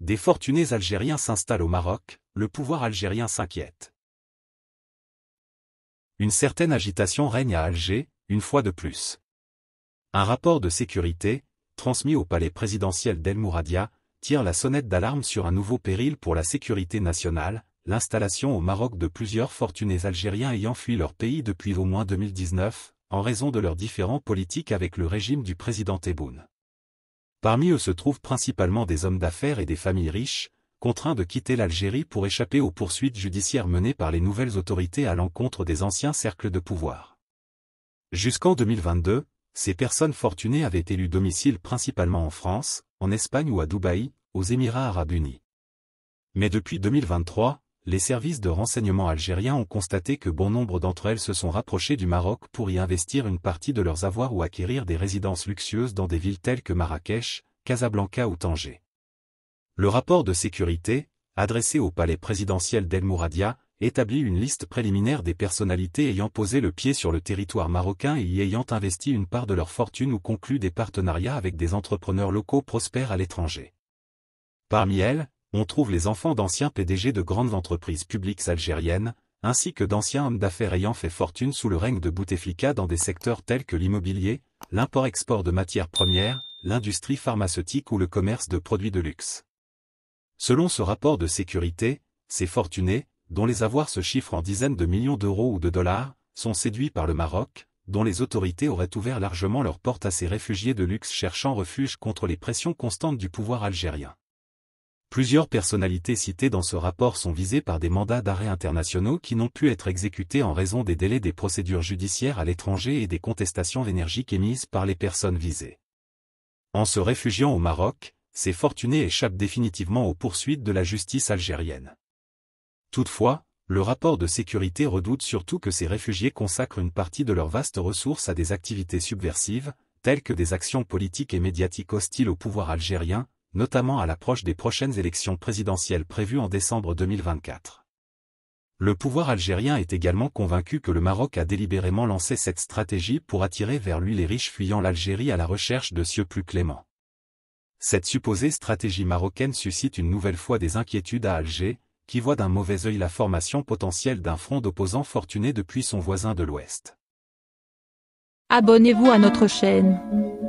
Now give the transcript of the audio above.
Des fortunés Algériens s'installent au Maroc, le pouvoir algérien s'inquiète. Une certaine agitation règne à Alger, une fois de plus. Un rapport de sécurité, transmis au palais présidentiel d'El Mouradia, tire la sonnette d'alarme sur un nouveau péril pour la sécurité nationale, l'installation au Maroc de plusieurs fortunés Algériens ayant fui leur pays depuis au moins 2019, en raison de leurs différends politiques avec le régime du président Tebboune. Parmi eux se trouvent principalement des hommes d'affaires et des familles riches, contraints de quitter l'Algérie pour échapper aux poursuites judiciaires menées par les nouvelles autorités à l'encontre des anciens cercles de pouvoir. Jusqu'en 2022, ces personnes fortunées avaient élu domicile principalement en France, en Espagne ou à Dubaï, aux Émirats arabes unis. Mais depuis 2023, les services de renseignement algériens ont constaté que bon nombre d'entre elles se sont rapprochées du Maroc pour y investir une partie de leurs avoirs ou acquérir des résidences luxueuses dans des villes telles que Marrakech, Casablanca ou Tanger. Le rapport de sécurité, adressé au palais présidentiel d'El Mouradia, établit une liste préliminaire des personnalités ayant posé le pied sur le territoire marocain et y ayant investi une part de leur fortune ou conclu des partenariats avec des entrepreneurs locaux prospères à l'étranger. Parmi elles, on trouve les enfants d'anciens PDG de grandes entreprises publiques algériennes, ainsi que d'anciens hommes d'affaires ayant fait fortune sous le règne de Bouteflika dans des secteurs tels que l'immobilier, l'import-export de matières premières, l'industrie pharmaceutique ou le commerce de produits de luxe. Selon ce rapport de sécurité, ces fortunés, dont les avoirs se chiffrent en dizaines de millions d'euros ou de dollars, sont séduits par le Maroc, dont les autorités auraient ouvert largement leurs portes à ces réfugiés de luxe cherchant refuge contre les pressions constantes du pouvoir algérien. Plusieurs personnalités citées dans ce rapport sont visées par des mandats d'arrêt internationaux qui n'ont pu être exécutés en raison des délais des procédures judiciaires à l'étranger et des contestations énergiques émises par les personnes visées. En se réfugiant au Maroc, ces fortunés échappent définitivement aux poursuites de la justice algérienne. Toutefois, le rapport de sécurité redoute surtout que ces réfugiés consacrent une partie de leurs vastes ressources à des activités subversives, telles que des actions politiques et médiatiques hostiles au pouvoir algérien, notamment à l'approche des prochaines élections présidentielles prévues en décembre 2024. Le pouvoir algérien est également convaincu que le Maroc a délibérément lancé cette stratégie pour attirer vers lui les riches fuyant l'Algérie à la recherche de cieux plus cléments. Cette supposée stratégie marocaine suscite une nouvelle fois des inquiétudes à Alger, qui voit d'un mauvais œil la formation potentielle d'un front d'opposants fortunés depuis son voisin de l'Ouest. Abonnez-vous à notre chaîne.